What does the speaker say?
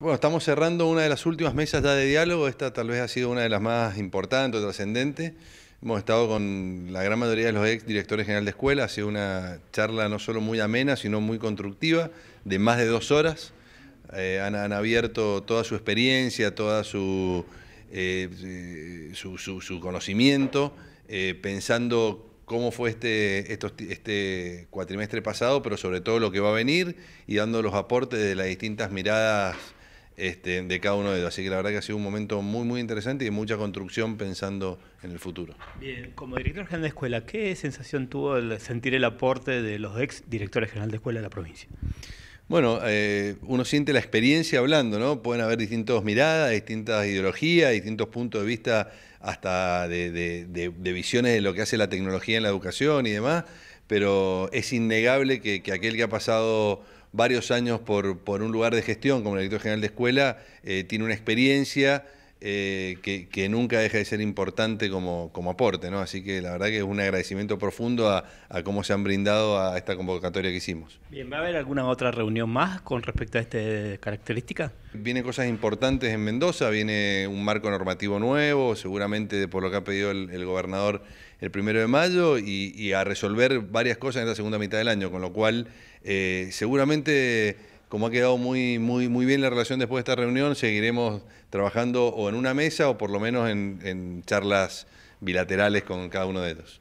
Bueno, estamos cerrando una de las últimas mesas ya de diálogo, esta tal vez ha sido una de las más importantes o trascendentes. Hemos estado con la gran mayoría de los ex directores general de escuela, ha sido una charla no solo muy amena, sino muy constructiva, de más de dos horas. Eh, han, abierto toda su experiencia, toda su, eh, su, conocimiento, eh, pensando cómo fue este, este cuatrimestre pasado, pero sobre todo lo que va a venir y dando los aportes de las distintas miradas este, de cada uno de ellos. Así que la verdad que ha sido un momento muy, muy interesante y mucha construcción pensando en el futuro. Bien, como director general de escuela, ¿qué sensación tuvo el sentir el aporte de los ex directores general de escuela de la provincia? Bueno, eh, uno siente la experiencia hablando, ¿no? Pueden haber distintas miradas, distintas ideologías, distintos puntos de vista, hasta de, visiones de lo que hace la tecnología en la educación y demás, pero es innegable que aquel que ha pasado varios años por, por un lugar de gestión como el director general de escuela, eh, tiene una experiencia eh, que, nunca deja de ser importante como, como, aporte, ¿no? Así que la verdad que es un agradecimiento profundo a, cómo se han brindado a esta convocatoria que hicimos. Bien, ¿va a haber alguna otra reunión más con respecto a esta característica? Vienen cosas importantes en Mendoza, viene un marco normativo nuevo, seguramente por lo que ha pedido el, gobernador el primero de mayo y, a resolver varias cosas en la segunda mitad del año, con lo cual eh, seguramente como ha quedado muy, muy, muy bien la relación después de esta reunión, seguiremos trabajando o en una mesa o por lo menos en, en charlas bilaterales con cada uno de ellos.